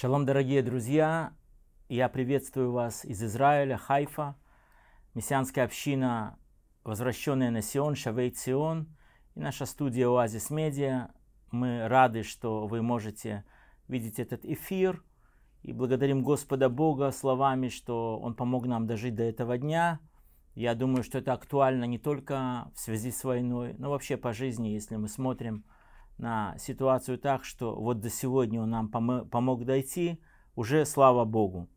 Шалом, дорогие друзья! Я приветствую вас из Израиля, Хайфа, мессианская община, возвращенная на Сион, Шавей Сион, и наша студия Оазис Медиа. Мы рады, что вы можете видеть этот эфир, и благодарим Господа Бога словами, что Он помог нам дожить до этого дня. Я думаю, что это актуально не только в связи с войной, но вообще по жизни, если мы смотрим – на ситуацию так, что вот до сегодня он нам помог дойти, уже слава Богу.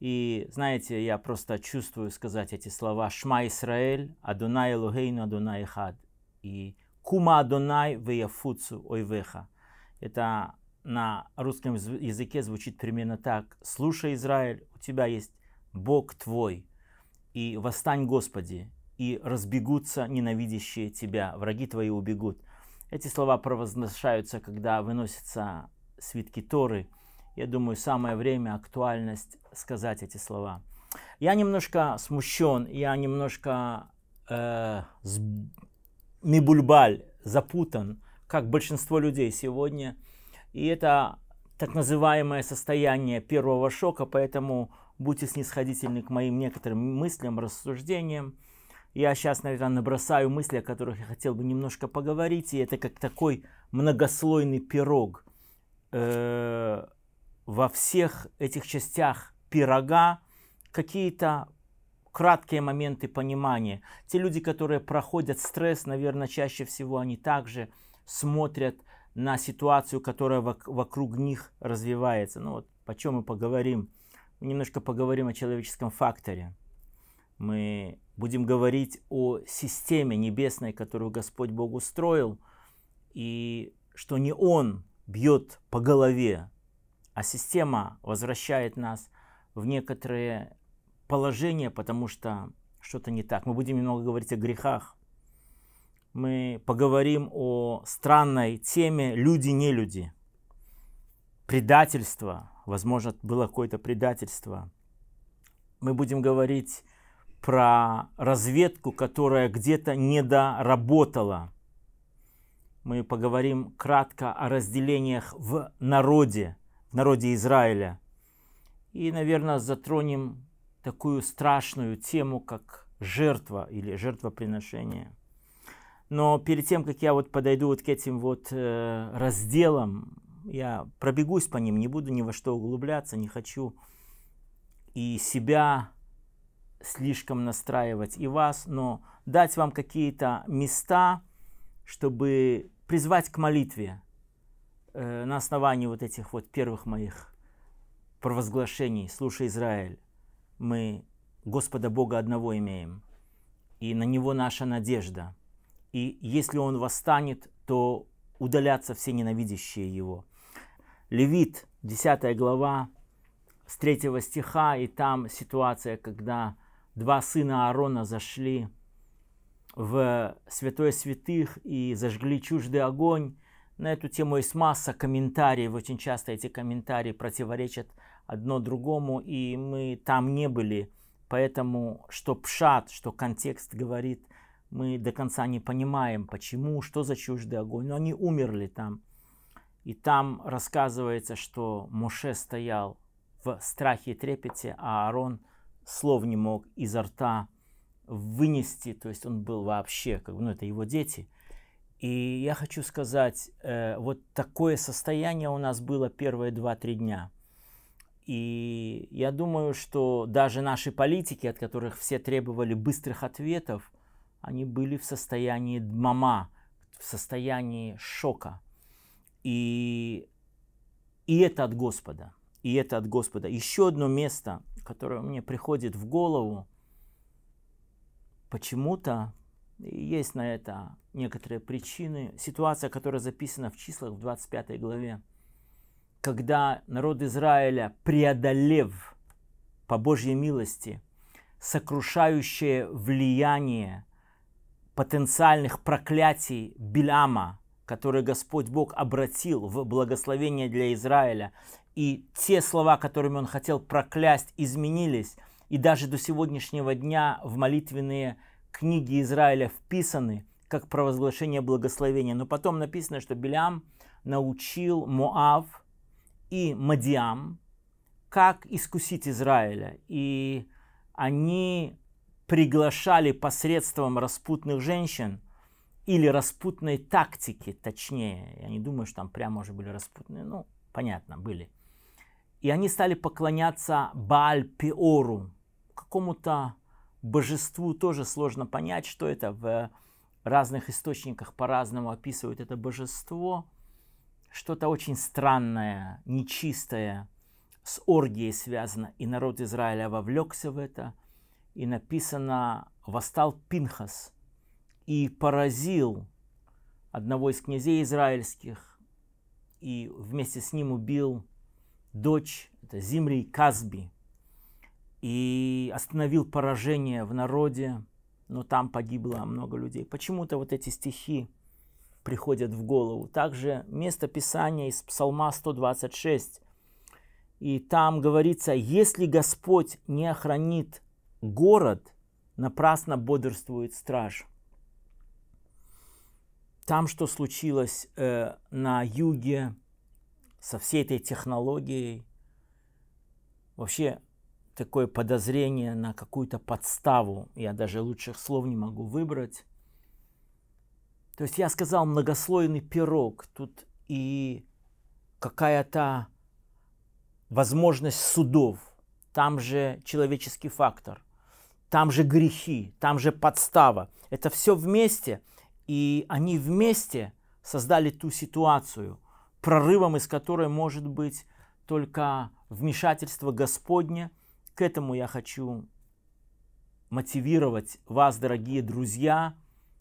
И знаете, я просто чувствую сказать эти слова «Шма Исраэль, Адунай Элогейну, Адунай Хад» и «Кума Адунай веяфуцу ойвеха». Это на русском языке звучит примерно так. «Слушай, Израиль, у тебя есть Бог твой, и восстань, Господи, и разбегутся ненавидящие тебя, враги твои убегут». Эти слова провозглашаются, когда выносятся свитки Торы. Я думаю, самое время, актуальность сказать эти слова. Я немножко смущен, я немножко э, мибульбаль, запутан, как большинство людей сегодня. И это так называемое состояние первого шока, поэтому будьте снисходительны к моим некоторым мыслям, рассуждениям. Я сейчас, наверное, набросаю мысли, о которых я хотел бы немножко поговорить, и это как такой многослойный пирог. Э, во всех этих частях пирога какие-то краткие моменты понимания. Те люди, которые проходят стресс, наверное, чаще всего они также смотрят на ситуацию, которая вокруг них развивается. Ну вот, о чем мы поговорим. немножко поговорим о человеческом факторе мы будем говорить о системе небесной, которую Господь Бог устроил, и что не Он бьет по голове, а система возвращает нас в некоторые положение, потому что что-то не так. Мы будем немного говорить о грехах. Мы поговорим о странной теме «люди-не-люди». Предательство. Возможно, было какое-то предательство. Мы будем говорить про разведку, которая где-то недоработала. Мы поговорим кратко о разделениях в народе, в народе Израиля. И, наверное, затронем такую страшную тему, как жертва или жертвоприношение. Но перед тем, как я вот подойду вот к этим вот э, разделам, я пробегусь по ним, не буду ни во что углубляться, не хочу и себя слишком настраивать и вас, но дать вам какие-то места, чтобы призвать к молитве э, на основании вот этих вот первых моих провозглашений. Слушай, Израиль, мы Господа Бога одного имеем, и на Него наша надежда. И если Он восстанет, то удалятся все ненавидящие Его. Левит, 10 глава, с 3 стиха, и там ситуация, когда два сына Аарона зашли в святое святых и зажгли чуждый огонь. На эту тему есть масса комментариев. Очень часто эти комментарии противоречат одно другому, и мы там не были. Поэтому, что пшат, что контекст говорит, мы до конца не понимаем, почему, что за чуждый огонь. Но они умерли там. И там рассказывается, что Моше стоял в страхе и трепете, а Аарон – слов не мог изо рта вынести, то есть он был вообще, как бы, ну, это его дети. И я хочу сказать, э, вот такое состояние у нас было первые 2-3 дня. И я думаю, что даже наши политики, от которых все требовали быстрых ответов, они были в состоянии дмама, в состоянии шока. И, и это от Господа – и это от Господа. Еще одно место, которое мне приходит в голову, почему-то есть на это некоторые причины. Ситуация, которая записана в числах в 25 главе, когда народ Израиля, преодолев по Божьей милости сокрушающее влияние потенциальных проклятий Биляма, которые Господь Бог обратил в благословение для Израиля, и те слова, которыми он хотел проклясть, изменились, и даже до сегодняшнего дня в молитвенные книги Израиля вписаны как провозглашение благословения. Но потом написано, что Белям научил Моав и Мадиам, как искусить Израиля. И они приглашали посредством распутных женщин – или распутной тактики, точнее. Я не думаю, что там прямо уже были распутные, ну, понятно, были. И они стали поклоняться Бааль-Пеору, какому-то божеству, тоже сложно понять, что это. В разных источниках по-разному описывают это божество. Что-то очень странное, нечистое, с оргией связано. И народ Израиля вовлекся в это. И написано «Восстал Пинхас», и поразил одного из князей израильских, и вместе с ним убил дочь это Зимри Казби, и остановил поражение в народе, но там погибло много людей. Почему-то вот эти стихи приходят в голову. Также место Писания из Псалма 126. И там говорится, если Господь не охранит город, напрасно бодрствует страж там, что случилось э, на юге со всей этой технологией, вообще такое подозрение на какую-то подставу, я даже лучших слов не могу выбрать. То есть я сказал многослойный пирог, тут и какая-то возможность судов, там же человеческий фактор, там же грехи, там же подстава. Это все вместе – и они вместе создали ту ситуацию, прорывом из которой может быть только вмешательство Господне. К этому я хочу мотивировать вас, дорогие друзья,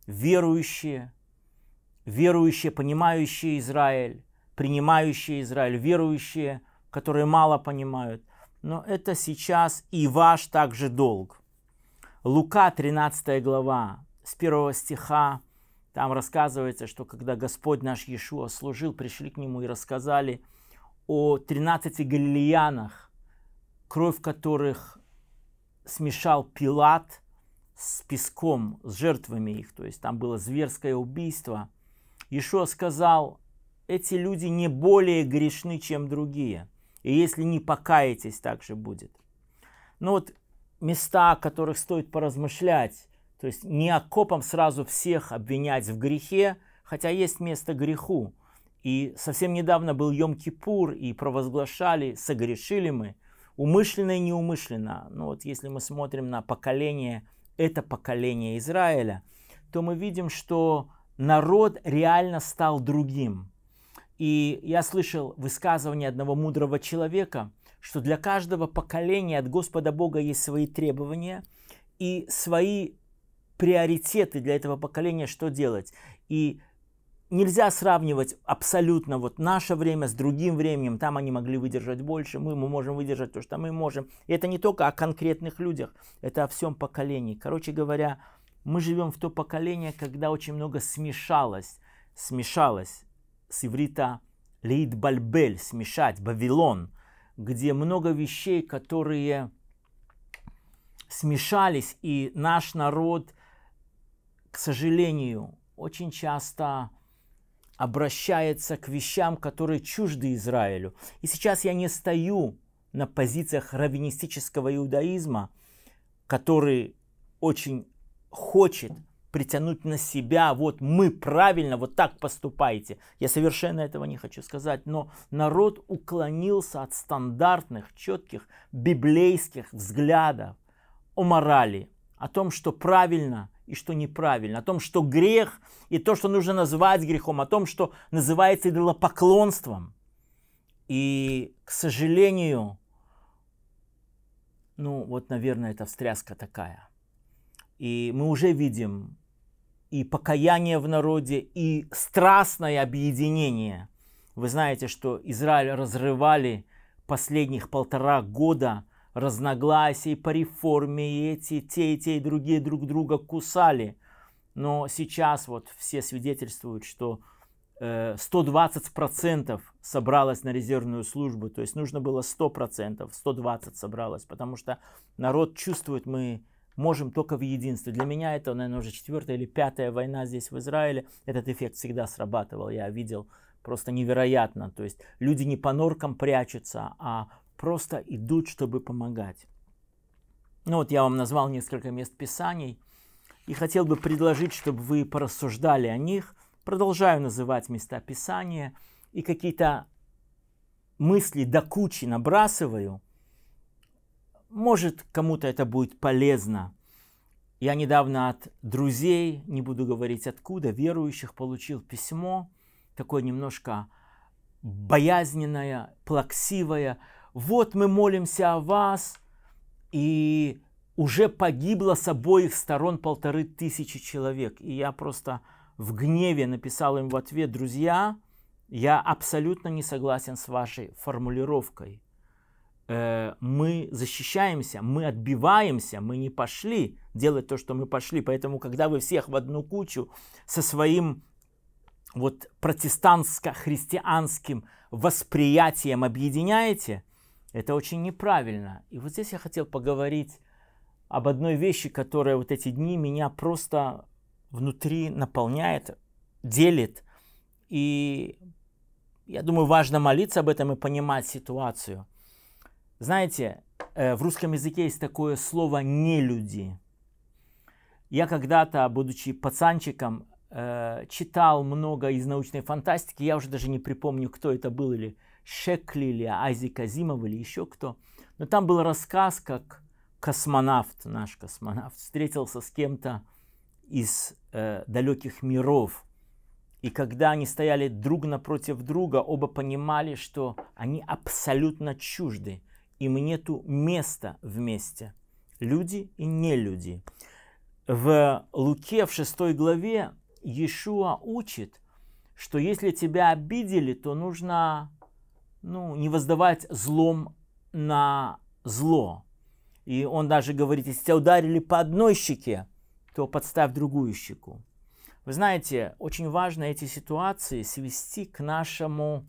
верующие, верующие, понимающие Израиль, принимающие Израиль, верующие, которые мало понимают. Но это сейчас и ваш также долг. Лука, 13 глава, с 1 стиха там рассказывается, что когда Господь наш Иешуа служил, пришли к нему и рассказали о 13 галилеянах, кровь которых смешал Пилат с песком, с жертвами их. То есть там было зверское убийство. Иешуа сказал, эти люди не более грешны, чем другие. И если не покаетесь, так же будет. Но ну вот места, о которых стоит поразмышлять, то есть не окопом сразу всех обвинять в грехе, хотя есть место греху. И совсем недавно был Йом-Кипур, и провозглашали, согрешили мы, умышленно и неумышленно. Но вот если мы смотрим на поколение, это поколение Израиля, то мы видим, что народ реально стал другим. И я слышал высказывание одного мудрого человека, что для каждого поколения от Господа Бога есть свои требования и свои приоритеты для этого поколения, что делать. И нельзя сравнивать абсолютно вот наше время с другим временем. Там они могли выдержать больше, мы, мы можем выдержать то, что мы можем. И это не только о конкретных людях, это о всем поколении. Короче говоря, мы живем в то поколение, когда очень много смешалось, смешалось с иврита Лейд Бальбель, смешать, Бавилон где много вещей, которые смешались, и наш народ – к сожалению, очень часто обращается к вещам, которые чужды Израилю. И сейчас я не стою на позициях раввинистического иудаизма, который очень хочет притянуть на себя, вот мы правильно, вот так поступайте. Я совершенно этого не хочу сказать, но народ уклонился от стандартных, четких библейских взглядов о морали, о том, что правильно – и что неправильно, о том, что грех и то, что нужно назвать грехом, о том, что называется идолопоклонством. И, к сожалению, ну вот, наверное, это встряска такая. И мы уже видим и покаяние в народе, и страстное объединение. Вы знаете, что Израиль разрывали последних полтора года разногласий по реформе, и эти, те и те и другие друг друга кусали. Но сейчас вот все свидетельствуют, что 120% э, собралось на резервную службу, то есть нужно было 100%, 120 собралось, потому что народ чувствует, мы можем только в единстве. Для меня это, наверное, уже четвертая или пятая война здесь в Израиле. Этот эффект всегда срабатывал, я видел просто невероятно. То есть люди не по норкам прячутся, а просто идут, чтобы помогать. Ну вот я вам назвал несколько мест писаний и хотел бы предложить, чтобы вы порассуждали о них. Продолжаю называть места писания и какие-то мысли до кучи набрасываю. Может, кому-то это будет полезно. Я недавно от друзей, не буду говорить откуда, верующих получил письмо, такое немножко боязненное, плаксивое, вот мы молимся о вас, и уже погибло с обоих сторон полторы тысячи человек. И я просто в гневе написал им в ответ, друзья, я абсолютно не согласен с вашей формулировкой. Э, мы защищаемся, мы отбиваемся, мы не пошли делать то, что мы пошли. Поэтому, когда вы всех в одну кучу со своим вот протестантско-христианским восприятием объединяете, это очень неправильно. И вот здесь я хотел поговорить об одной вещи, которая вот эти дни меня просто внутри наполняет, делит. И я думаю, важно молиться об этом и понимать ситуацию. Знаете, э, в русском языке есть такое слово "не люди". Я когда-то, будучи пацанчиком, э, читал много из научной фантастики. Я уже даже не припомню, кто это был или Шекли или Айзек Азимов или еще кто. Но там был рассказ, как космонавт, наш космонавт, встретился с кем-то из э, далеких миров. И когда они стояли друг напротив друга, оба понимали, что они абсолютно чужды. Им нету места вместе. Люди и не люди. В Луке, в шестой главе, Иешуа учит, что если тебя обидели, то нужно ну, не воздавать злом на зло. И он даже говорит, если тебя ударили по одной щеке, то подставь другую щеку. Вы знаете, очень важно эти ситуации свести к нашему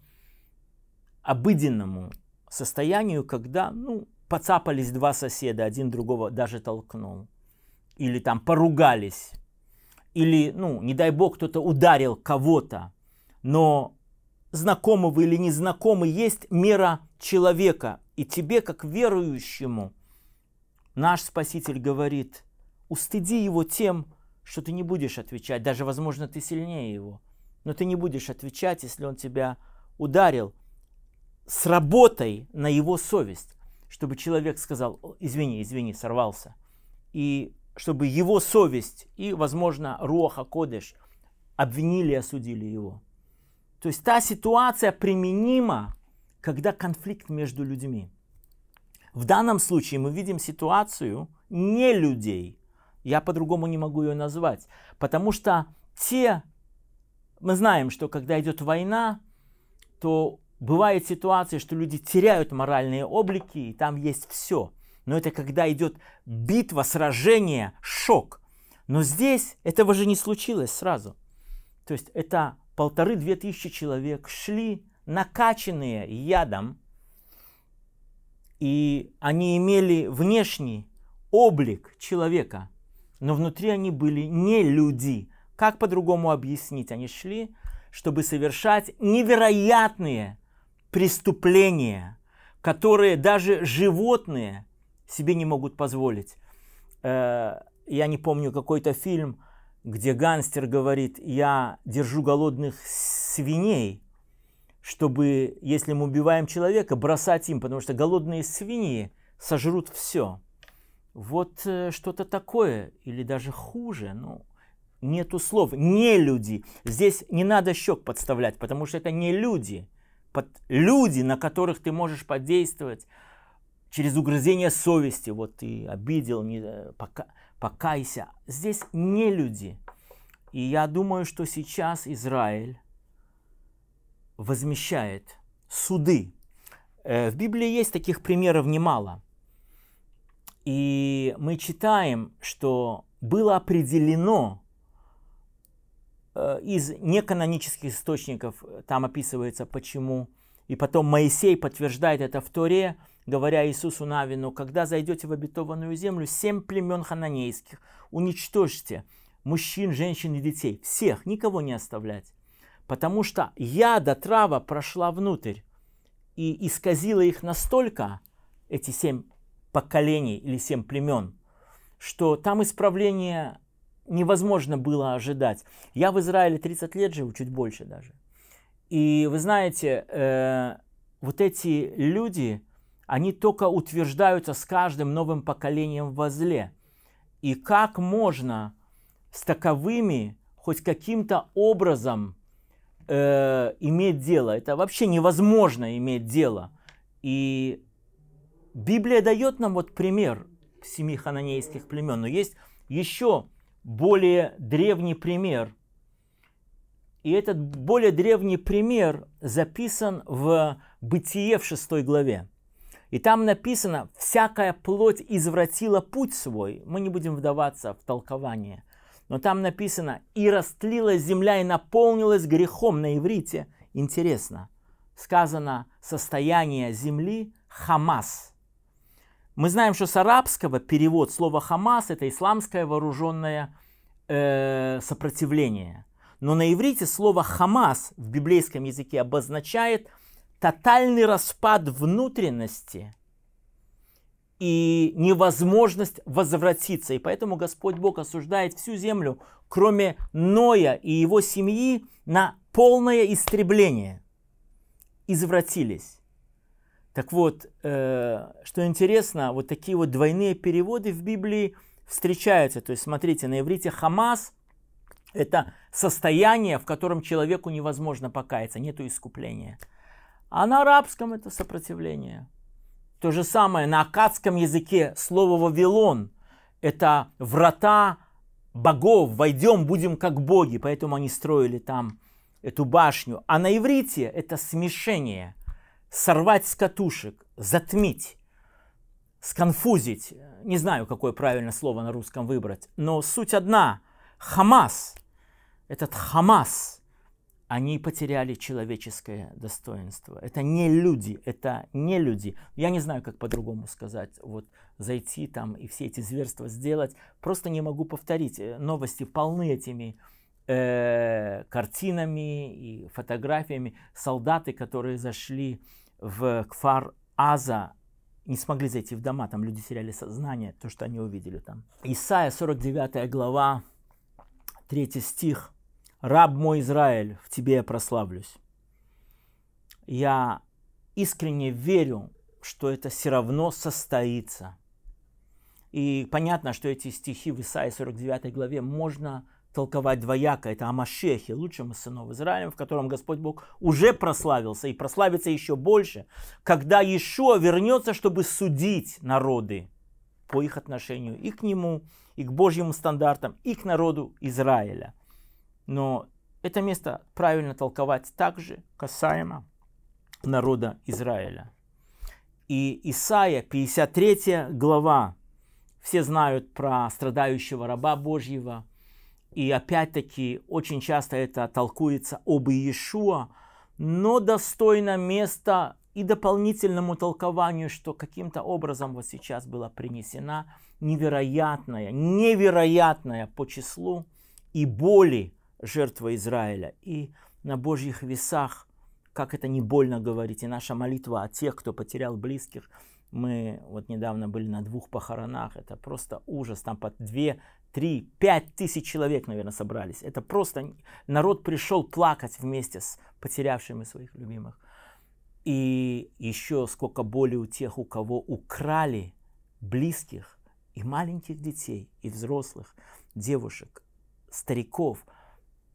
обыденному состоянию, когда, ну, поцапались два соседа, один другого даже толкнул, или там поругались, или, ну, не дай бог, кто-то ударил кого-то, но знакомы вы или не знакомы, есть мера человека. И тебе, как верующему, наш Спаситель говорит, устыди его тем, что ты не будешь отвечать. Даже, возможно, ты сильнее его. Но ты не будешь отвечать, если он тебя ударил сработай на его совесть, чтобы человек сказал, извини, извини, сорвался. И чтобы его совесть и, возможно, Руаха кодеш обвинили и осудили его. То есть та ситуация применима, когда конфликт между людьми. В данном случае мы видим ситуацию не людей. Я по-другому не могу ее назвать. Потому что те, мы знаем, что когда идет война, то бывают ситуации, что люди теряют моральные облики, и там есть все. Но это когда идет битва, сражение, шок. Но здесь этого же не случилось сразу. То есть это полторы-две тысячи человек шли накачанные ядом, и они имели внешний облик человека, но внутри они были не люди. Как по-другому объяснить? Они шли, чтобы совершать невероятные преступления, которые даже животные себе не могут позволить. Э, я не помню какой-то фильм, где гангстер говорит, я держу голодных свиней, чтобы, если мы убиваем человека, бросать им, потому что голодные свиньи сожрут все. Вот э, что-то такое, или даже хуже, ну, нету слов. Не люди. Здесь не надо щек подставлять, потому что это не люди. Под, люди, на которых ты можешь подействовать через угрызение совести. Вот ты обидел, не, э, пока, покайся. Здесь не люди. И я думаю, что сейчас Израиль возмещает суды. Э, в Библии есть таких примеров немало. И мы читаем, что было определено э, из неканонических источников, э, там описывается почему, и потом Моисей подтверждает это в Торе, говоря Иисусу Навину, когда зайдете в обетованную землю, семь племен хананейских, уничтожьте мужчин, женщин и детей, всех, никого не оставлять. Потому что яда, трава прошла внутрь и исказила их настолько, эти семь поколений или семь племен, что там исправление невозможно было ожидать. Я в Израиле 30 лет живу, чуть больше даже. И вы знаете, э, вот эти люди, они только утверждаются с каждым новым поколением во зле. И как можно с таковыми хоть каким-то образом э, иметь дело? Это вообще невозможно иметь дело. И Библия дает нам вот пример семи хананейских племен, но есть еще более древний пример. И этот более древний пример записан в Бытие в шестой главе. И там написано, всякая плоть извратила путь свой. Мы не будем вдаваться в толкование. Но там написано, и растлилась земля, и наполнилась грехом на иврите. Интересно, сказано состояние земли Хамас. Мы знаем, что с арабского перевод слова Хамас это исламское вооруженное э, сопротивление. Но на иврите слово Хамас в библейском языке обозначает тотальный распад внутренности и невозможность возвратиться. И поэтому Господь Бог осуждает всю землю, кроме Ноя и его семьи, на полное истребление. Извратились. Так вот, э, что интересно, вот такие вот двойные переводы в Библии встречаются. То есть, смотрите, на иврите «хамас» – это состояние, в котором человеку невозможно покаяться, нету искупления – а на арабском это сопротивление. То же самое на акадском языке слово «вавилон» – это врата богов, войдем, будем как боги, поэтому они строили там эту башню. А на иврите это смешение, сорвать с катушек, затмить, сконфузить. Не знаю, какое правильное слово на русском выбрать, но суть одна – Хамас, этот Хамас – они потеряли человеческое достоинство. Это не люди, это не люди. Я не знаю, как по-другому сказать. Вот зайти там и все эти зверства сделать. Просто не могу повторить. Э, новости полны этими э, картинами и фотографиями. Солдаты, которые зашли в Кфар Аза, не смогли зайти в дома, там люди теряли сознание, то, что они увидели там. Исайя, 49 глава, 3 стих – Раб мой Израиль, в тебе я прославлюсь. Я искренне верю, что это все равно состоится. И понятно, что эти стихи в Исаии 49 главе можно толковать двояко. Это о Машехе, лучшем из сынов Израиля, в котором Господь Бог уже прославился и прославится еще больше, когда Иешуа вернется, чтобы судить народы по их отношению и к Нему, и к Божьим стандартам, и к народу Израиля. Но это место правильно толковать также касаемо народа Израиля. И Исаия, 53 глава, все знают про страдающего раба Божьего. И опять-таки очень часто это толкуется об Иешуа, но достойно места и дополнительному толкованию, что каким-то образом вот сейчас была принесена невероятная, невероятная по числу и боли жертва Израиля. И на Божьих весах, как это не больно говорить, и наша молитва о тех, кто потерял близких. Мы вот недавно были на двух похоронах, это просто ужас, там под две, три, пять тысяч человек, наверное, собрались. Это просто народ пришел плакать вместе с потерявшими своих любимых. И еще сколько боли у тех, у кого украли близких и маленьких детей, и взрослых, девушек, стариков –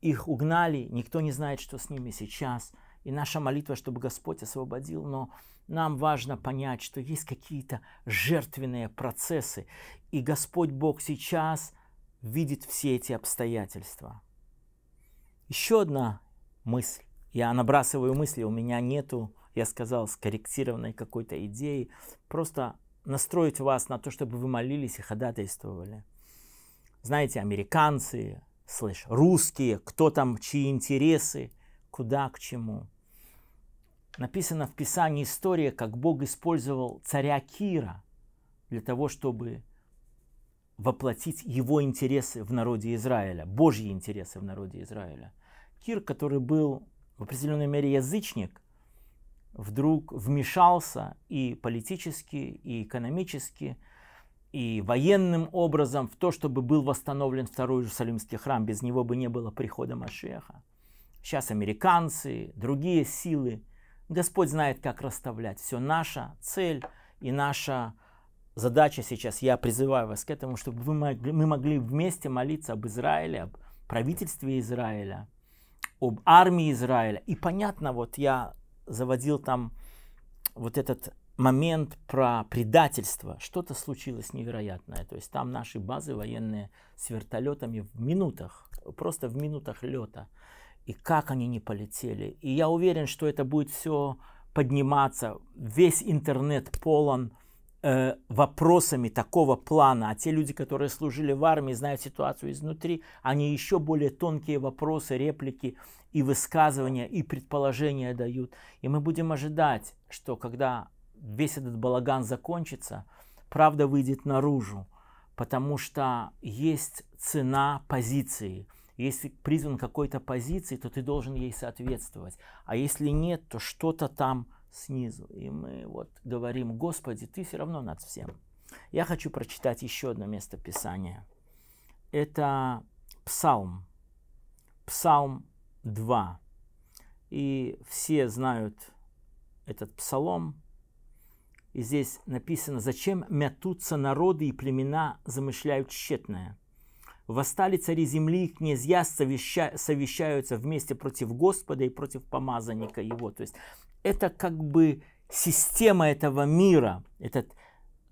их угнали, никто не знает, что с ними сейчас. И наша молитва, чтобы Господь освободил, но нам важно понять, что есть какие-то жертвенные процессы. И Господь Бог сейчас видит все эти обстоятельства. Еще одна мысль. Я набрасываю мысли, у меня нету, я сказал, скорректированной какой-то идеи. Просто настроить вас на то, чтобы вы молились и ходатайствовали. Знаете, американцы, слышь, русские, кто там, чьи интересы, куда, к чему. Написана в Писании история, как Бог использовал царя Кира для того, чтобы воплотить его интересы в народе Израиля, Божьи интересы в народе Израиля. Кир, который был в определенной мере язычник, вдруг вмешался и политически, и экономически, и военным образом в то, чтобы был восстановлен Второй Иерусалимский храм. Без него бы не было прихода Машеха. Сейчас американцы, другие силы. Господь знает, как расставлять. Все наша цель и наша задача сейчас. Я призываю вас к этому, чтобы вы могли, мы могли вместе молиться об Израиле, об правительстве Израиля, об армии Израиля. И понятно, вот я заводил там вот этот момент про предательство, что-то случилось невероятное. То есть там наши базы военные с вертолетами в минутах, просто в минутах лета. И как они не полетели. И я уверен, что это будет все подниматься. Весь интернет полон э, вопросами такого плана. А те люди, которые служили в армии, знают ситуацию изнутри, они еще более тонкие вопросы, реплики и высказывания, и предположения дают. И мы будем ожидать, что когда весь этот балаган закончится, правда выйдет наружу, потому что есть цена позиции. Если призван какой-то позиции, то ты должен ей соответствовать. А если нет, то что-то там снизу. И мы вот говорим, Господи, Ты все равно над всем. Я хочу прочитать еще одно место Писания. Это Псалм. Псалм 2. И все знают этот псалом. И здесь написано, зачем мятутся народы и племена замышляют тщетное. Восстали цари земли, князья совещаются вместе против Господа и против помазанника его. То есть это как бы система этого мира, этот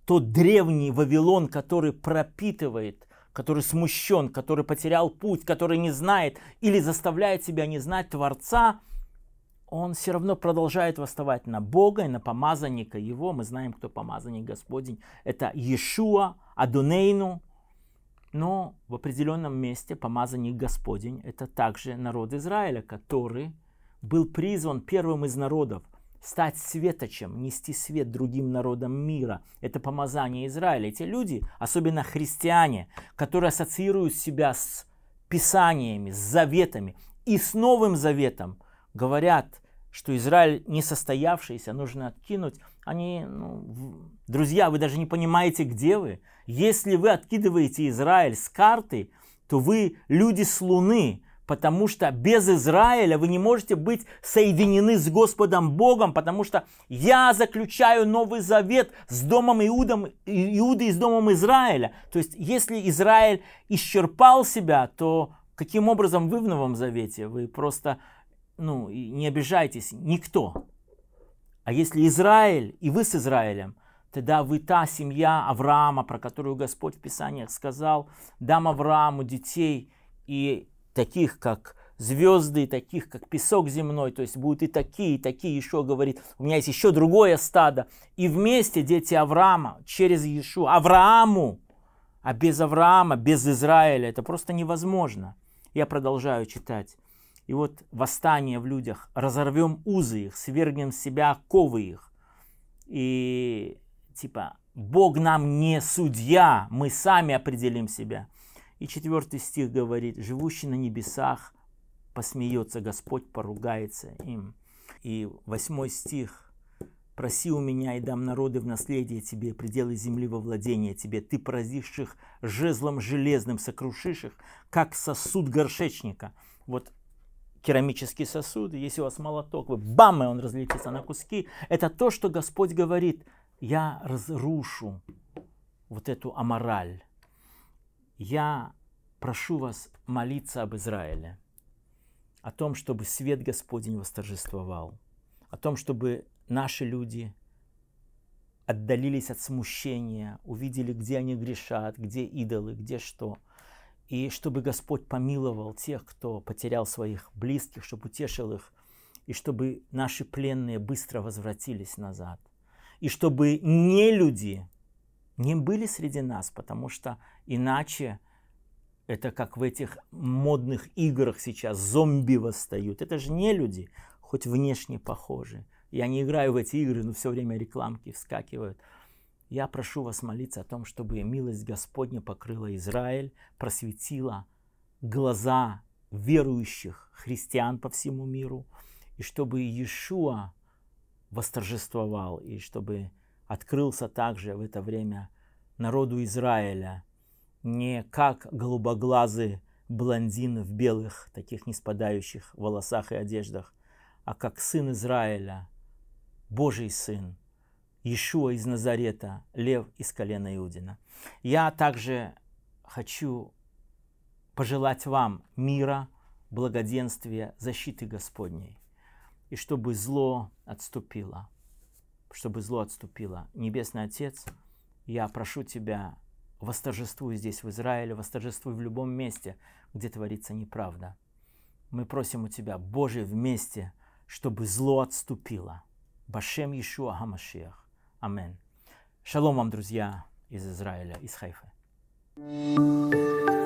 тот древний Вавилон, который пропитывает, который смущен, который потерял путь, который не знает или заставляет себя не знать Творца – он все равно продолжает восставать на Бога и на помазанника его. Мы знаем, кто помазанник Господень. Это Иешуа, Адунейну. Но в определенном месте помазанник Господень – это также народ Израиля, который был призван первым из народов стать светочем, нести свет другим народам мира. Это помазание Израиля. Эти люди, особенно христиане, которые ассоциируют себя с писаниями, с заветами и с Новым Заветом, говорят, что Израиль несостоявшийся, нужно откинуть, они, ну, друзья, вы даже не понимаете, где вы. Если вы откидываете Израиль с карты, то вы люди с Луны, потому что без Израиля вы не можете быть соединены с Господом Богом, потому что я заключаю Новый Завет с домом Иудом, Иуды и с домом Израиля. То есть, если Израиль исчерпал себя, то каким образом вы в Новом Завете? Вы просто ну, не обижайтесь, никто. А если Израиль, и вы с Израилем, тогда вы та семья Авраама, про которую Господь в Писаниях сказал, дам Аврааму детей и таких, как звезды, таких, как песок земной, то есть будут и такие, и такие, еще говорит, у меня есть еще другое стадо, и вместе дети Авраама через Иешу, Аврааму, а без Авраама, без Израиля это просто невозможно. Я продолжаю читать. И вот восстание в людях, разорвем узы их, свергнем с себя ковы их. И типа, Бог нам не судья, мы сами определим себя. И четвертый стих говорит, живущий на небесах посмеется, Господь поругается им. И восьмой стих, проси у меня и дам народы в наследие тебе, пределы земли во владение тебе, ты поразивших жезлом железным, сокрушишь их, как сосуд горшечника. Вот керамические сосуды, если у вас молоток, вы бам, и он разлетится на куски. Это то, что Господь говорит, я разрушу вот эту амораль. Я прошу вас молиться об Израиле, о том, чтобы свет Господень восторжествовал, о том, чтобы наши люди отдалились от смущения, увидели, где они грешат, где идолы, где что – и чтобы Господь помиловал тех, кто потерял своих близких, чтобы утешил их, и чтобы наши пленные быстро возвратились назад, и чтобы не люди не были среди нас, потому что иначе это как в этих модных играх сейчас зомби восстают. Это же не люди, хоть внешне похожи. Я не играю в эти игры, но все время рекламки вскакивают – я прошу вас молиться о том, чтобы милость Господня покрыла Израиль, просветила глаза верующих христиан по всему миру, и чтобы Иешуа восторжествовал, и чтобы открылся также в это время народу Израиля, не как голубоглазый блондин в белых, таких не спадающих волосах и одеждах, а как сын Израиля, Божий сын, Иешуа из Назарета, лев из колена Иудина. Я также хочу пожелать вам мира, благоденствия, защиты Господней. И чтобы зло отступило, чтобы зло отступило. Небесный Отец, я прошу Тебя, восторжествуй здесь, в Израиле, восторжествуй в любом месте, где творится неправда. Мы просим у Тебя, Боже, вместе, чтобы зло отступило. Башем Ишуа Хамашиах. Амен. Шалом вам, друзья, из Израиля, из Хайфы. thank you